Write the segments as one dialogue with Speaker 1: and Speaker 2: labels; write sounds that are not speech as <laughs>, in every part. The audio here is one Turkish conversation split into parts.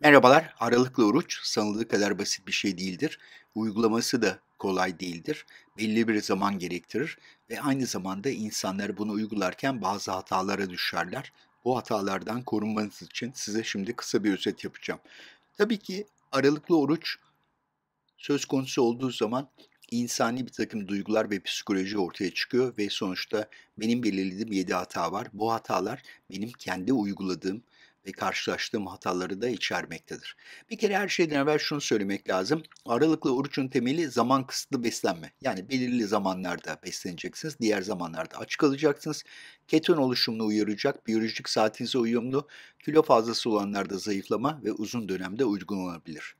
Speaker 1: Merhabalar, aralıklı oruç sanıldığı kadar basit bir şey değildir. Uygulaması da kolay değildir. Belli bir zaman gerektirir ve aynı zamanda insanlar bunu uygularken bazı hatalara düşerler. Bu hatalardan korunmanız için size şimdi kısa bir özet yapacağım. Tabii ki aralıklı oruç söz konusu olduğu zaman insani bir takım duygular ve psikoloji ortaya çıkıyor ve sonuçta benim belirlediğim 7 hata var. Bu hatalar benim kendi uyguladığım ve karşılaştığım hataları da içermektedir. Bir kere her şeyden evvel şunu söylemek lazım. Aralıklı orucun temeli zaman kısıtlı beslenme. Yani belirli zamanlarda besleneceksiniz, diğer zamanlarda aç kalacaksınız. Keton oluşumunu uyaracak, biyolojik saatinize uyumlu, kilo fazlası olanlarda zayıflama ve uzun dönemde uygun olabilir.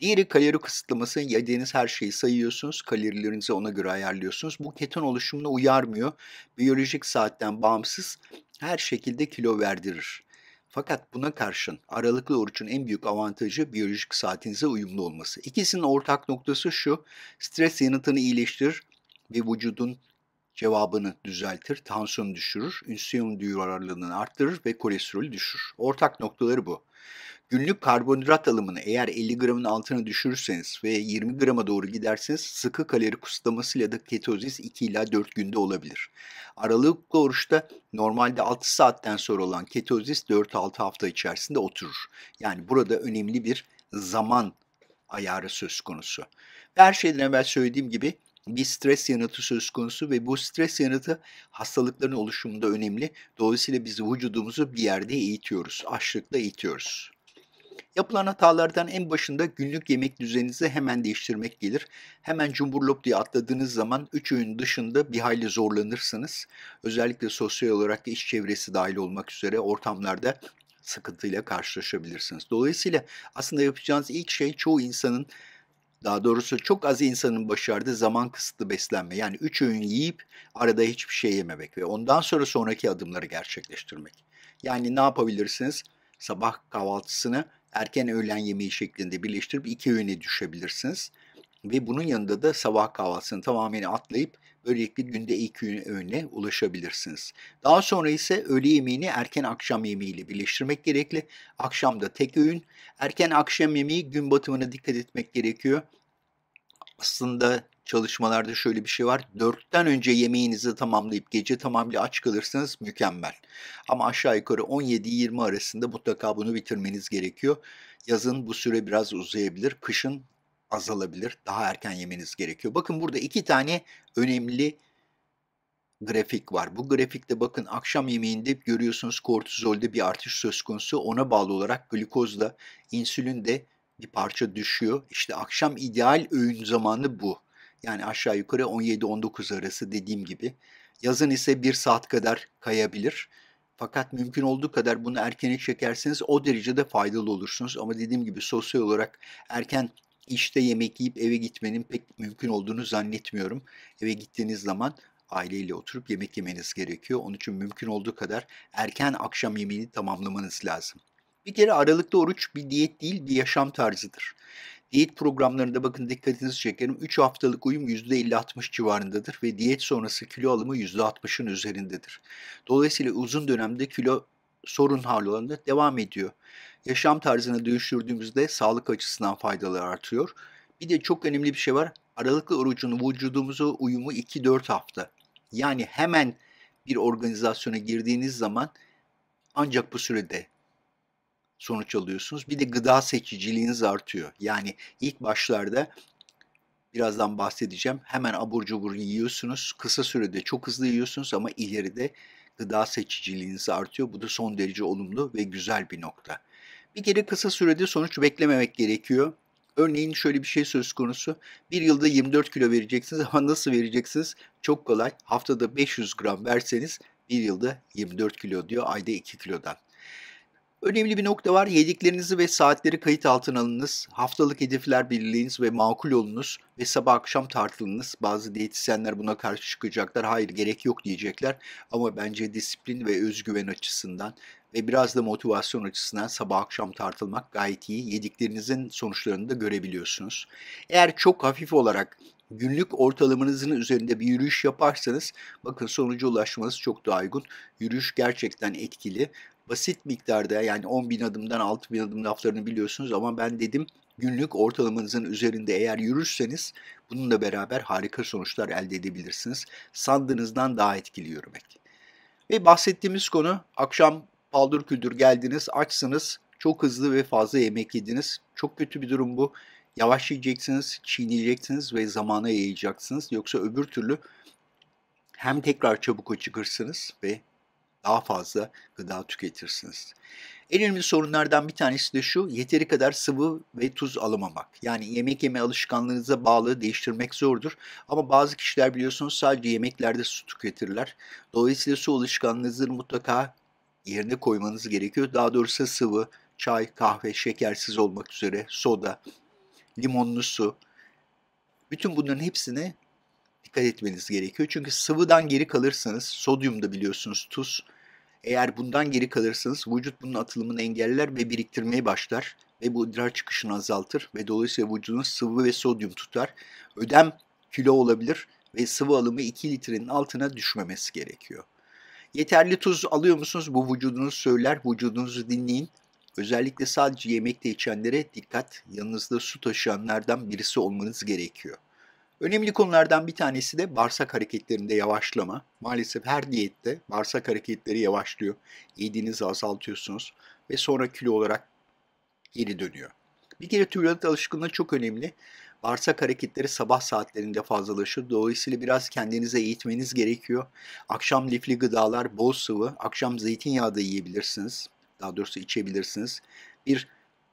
Speaker 1: Diğeri kalori kısıtlaması. Yediğiniz her şeyi sayıyorsunuz. Kalorilerinizi ona göre ayarlıyorsunuz. Bu keton oluşumuna uyarmıyor. Biyolojik saatten bağımsız her şekilde kilo verdirir. Fakat buna karşın aralıklı oruçun en büyük avantajı biyolojik saatinize uyumlu olması. İkisinin ortak noktası şu, stres yanıtını iyileştirir ve vücudun cevabını düzeltir, tansiyon düşürür, insülin duyarlılığını arttırır ve kolesterolü düşürür. Ortak noktaları bu. Günlük karbonhidrat alımını eğer 50 gramın altına düşürürseniz ve 20 grama doğru giderseniz sıkı kalori kısıtlamasıyla da ketozis 2 ila 4 günde olabilir. Aralıklı oruçta normalde 6 saatten sonra olan ketozis 4-6 hafta içerisinde oturur. Yani burada önemli bir zaman ayarı söz konusu. Her şeyden evvel söylediğim gibi bir stres yanıtı söz konusu ve bu stres yanıtı hastalıkların oluşumunda önemli. Dolayısıyla biz vücudumuzu bir yerde eğitiyoruz, açlıkla eğitiyoruz. Yapılan hatalardan en başında günlük yemek düzeninizi hemen değiştirmek gelir. Hemen cumburlop diye atladığınız zaman üç öğün dışında bir hayli zorlanırsınız. Özellikle sosyal olarak iş çevresi dahil olmak üzere ortamlarda sıkıntıyla karşılaşabilirsiniz. Dolayısıyla aslında yapacağınız ilk şey çoğu insanın daha doğrusu çok az insanın başardığı zaman kısıtlı beslenme. Yani üç öğün yiyip arada hiçbir şey yememek ve ondan sonra sonraki adımları gerçekleştirmek. Yani ne yapabilirsiniz? Sabah kahvaltısını erken öğlen yemeği şeklinde birleştirip iki öğüne düşebilirsiniz. Ve bunun yanında da sabah kahvaltısını tamamen atlayıp böylelikle günde iki öğüne ulaşabilirsiniz. Daha sonra ise öğle yemeğini erken akşam yemeği ile birleştirmek gerekli. Akşamda tek öğün. Erken akşam yemeği gün batımına dikkat etmek gerekiyor. Aslında çalışmalarda şöyle bir şey var. Dörtten önce yemeğinizi tamamlayıp gece tamamıyla aç kalırsanız mükemmel. Ama aşağı yukarı 17-20 arasında mutlaka bunu bitirmeniz gerekiyor. Yazın bu süre biraz uzayabilir. Kışın azalabilir. Daha erken yemeniz gerekiyor. Bakın burada iki tane önemli grafik var. Bu grafikte bakın akşam yemeğinde görüyorsunuz kortizolde bir artış söz konusu. Ona bağlı olarak glukozla insülin de bir parça düşüyor. İşte akşam ideal öğün zamanı bu. Yani aşağı yukarı 17-19 arası dediğim gibi. Yazın ise bir saat kadar kayabilir. Fakat mümkün olduğu kadar bunu erkene çekerseniz o derecede faydalı olursunuz. Ama dediğim gibi sosyal olarak erken işte yemek yiyip eve gitmenin pek mümkün olduğunu zannetmiyorum. Eve gittiğiniz zaman aileyle oturup yemek yemeniz gerekiyor. Onun için mümkün olduğu kadar erken akşam yemeğini tamamlamanız lazım. Bir kere aralıklı oruç bir diyet değil bir yaşam tarzıdır. Diyet programlarında bakın dikkatinizi çekerim 3 haftalık uyum %50-60 civarındadır ve diyet sonrası kilo alımı %60'ın üzerindedir. Dolayısıyla uzun dönemde kilo sorun halinde devam ediyor. Yaşam tarzını dönüştürdüğümüzde sağlık açısından faydaları artıyor. Bir de çok önemli bir şey var. Aralıklı orucun vücudumuza uyumu 2-4 hafta. Yani hemen bir organizasyona girdiğiniz zaman ancak bu sürede sonuç alıyorsunuz. Bir de gıda seçiciliğiniz artıyor. Yani ilk başlarda birazdan bahsedeceğim. Hemen abur cubur yiyorsunuz. Kısa sürede çok hızlı yiyorsunuz ama ileride gıda seçiciliğiniz artıyor. Bu da son derece olumlu ve güzel bir nokta. Bir kere kısa sürede sonuç beklememek gerekiyor. Örneğin şöyle bir şey söz konusu. Bir yılda 24 kilo vereceksiniz <laughs> ama nasıl vereceksiniz? Çok kolay. Haftada 500 gram verseniz bir yılda 24 kilo diyor ayda 2 kilodan. Önemli bir nokta var. Yediklerinizi ve saatleri kayıt altına alınız. Haftalık hedefler belirleyiniz ve makul olunuz. Ve sabah akşam tartılınız. Bazı diyetisyenler buna karşı çıkacaklar. Hayır gerek yok diyecekler. Ama bence disiplin ve özgüven açısından ve biraz da motivasyon açısından sabah akşam tartılmak gayet iyi. Yediklerinizin sonuçlarını da görebiliyorsunuz. Eğer çok hafif olarak günlük ortalamanızın üzerinde bir yürüyüş yaparsanız bakın sonuca ulaşmanız çok daha uygun. Yürüyüş gerçekten etkili basit miktarda yani 10 bin adımdan 6 bin adım laflarını biliyorsunuz ama ben dedim günlük ortalamanızın üzerinde eğer yürürseniz bununla beraber harika sonuçlar elde edebilirsiniz. Sandığınızdan daha etkili yürümek. Ve bahsettiğimiz konu akşam paldır küldür geldiniz, açsınız, çok hızlı ve fazla yemek yediniz. Çok kötü bir durum bu. Yavaş yiyeceksiniz, çiğneyeceksiniz ve zamana yayacaksınız. Yoksa öbür türlü hem tekrar çabuk acıkırsınız ve daha fazla gıda tüketirsiniz. En önemli sorunlardan bir tanesi de şu, yeteri kadar sıvı ve tuz alamamak. Yani yemek yeme alışkanlığınıza bağlı değiştirmek zordur. Ama bazı kişiler biliyorsunuz sadece yemeklerde su tüketirler. Dolayısıyla su alışkanlığınızı mutlaka yerine koymanız gerekiyor. Daha doğrusu sıvı, çay, kahve, şekersiz olmak üzere soda, limonlu su. Bütün bunların hepsini dikkat etmeniz gerekiyor. Çünkü sıvıdan geri kalırsanız sodyum da biliyorsunuz tuz. Eğer bundan geri kalırsanız vücut bunun atılımını engeller ve biriktirmeye başlar ve bu idrar çıkışını azaltır ve dolayısıyla vücudunuz sıvı ve sodyum tutar. Ödem kilo olabilir ve sıvı alımı 2 litrenin altına düşmemesi gerekiyor. Yeterli tuz alıyor musunuz? Bu vücudunuz söyler, vücudunuzu dinleyin. Özellikle sadece yemekte içenlere dikkat, yanınızda su taşıyanlardan birisi olmanız gerekiyor. Önemli konulardan bir tanesi de bağırsak hareketlerinde yavaşlama. Maalesef her diyette bağırsak hareketleri yavaşlıyor. Yediğinizi azaltıyorsunuz ve sonra kilo olarak geri dönüyor. Bir kere tüyülat alışkanlığı çok önemli. Bağırsak hareketleri sabah saatlerinde fazlalaşır. Dolayısıyla biraz kendinize eğitmeniz gerekiyor. Akşam lifli gıdalar, bol sıvı, akşam zeytinyağı da yiyebilirsiniz. Daha doğrusu içebilirsiniz. Bir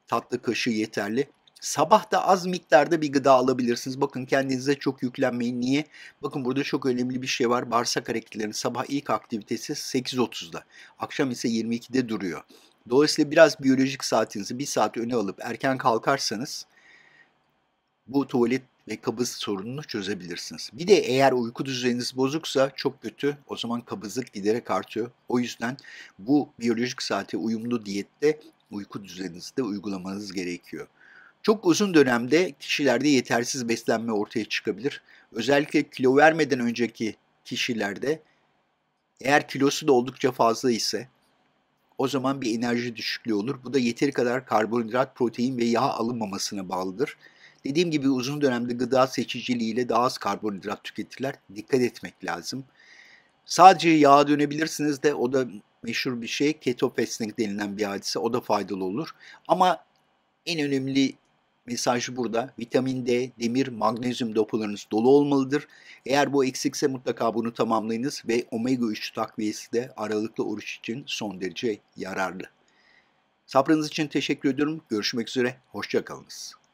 Speaker 1: tatlı kaşığı yeterli. Sabah da az miktarda bir gıda alabilirsiniz. Bakın kendinize çok yüklenmeyin. Niye? Bakın burada çok önemli bir şey var. Bağırsak hareketlerinin sabah ilk aktivitesi 8.30'da. Akşam ise 22'de duruyor. Dolayısıyla biraz biyolojik saatinizi bir saat öne alıp erken kalkarsanız bu tuvalet ve kabız sorununu çözebilirsiniz. Bir de eğer uyku düzeniniz bozuksa çok kötü. O zaman kabızlık giderek artıyor. O yüzden bu biyolojik saate uyumlu diyette uyku düzeninizi de uygulamanız gerekiyor. Çok uzun dönemde kişilerde yetersiz beslenme ortaya çıkabilir. Özellikle kilo vermeden önceki kişilerde eğer kilosu da oldukça fazla ise o zaman bir enerji düşüklüğü olur. Bu da yeteri kadar karbonhidrat, protein ve yağ alınmamasına bağlıdır. Dediğim gibi uzun dönemde gıda seçiciliğiyle daha az karbonhidrat tüketirler. Dikkat etmek lazım. Sadece yağa dönebilirsiniz de o da meşhur bir şey. Keto fasting denilen bir hadise. O da faydalı olur. Ama en önemli Mesaj burada. Vitamin D, demir, magnezyum depolarınız dolu olmalıdır. Eğer bu eksikse mutlaka bunu tamamlayınız ve omega 3 takviyesi de aralıklı oruç için son derece yararlı. Sabrınız için teşekkür ediyorum. Görüşmek üzere. Hoşçakalınız.